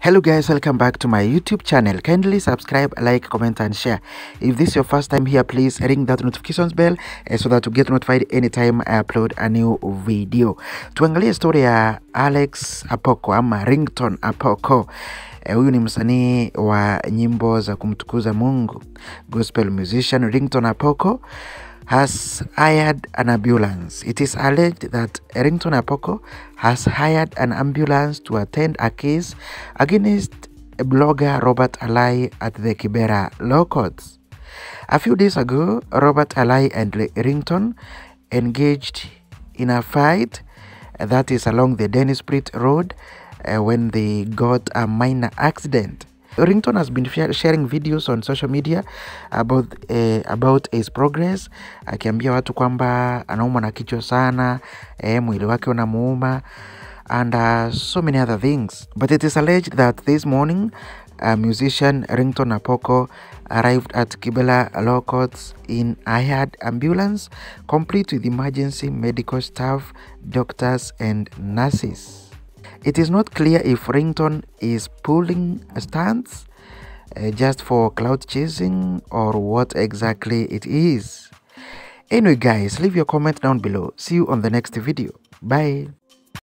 hello guys welcome back to my youtube channel kindly subscribe like comment and share if this is your first time here please ring that notifications bell uh, so that you get notified anytime i upload a new video tuangalie story ya alex apoko ama rington apoko eh, huyu ni msanii wa nyimbo za kumtukuza mungu gospel musician rington apoko has hired an ambulance. It is alleged that Errington Apoko has hired an ambulance to attend a case against blogger Robert Alai at the Kibera Law Courts. A few days ago, Robert Alai and Errington engaged in a fight that is along the Dennis Pritt Road uh, when they got a minor accident. rington has been sharing videos on social media about, uh, about his progress, akiambia watu kwamba anaumwa na kichwa sana eh, mwili wake unamuuma and uh, so many other things but it is alleged that this morning a musician Rington Apoko arrived at Kibela Law Courts in hired ambulance complete with emergency medical staff, doctors and nurses. It is not clear if Ringtone is pulling stance uh, just for cloud chasing or what exactly it is. Anyway guys, leave your comment down below. See you on the next video. Bye.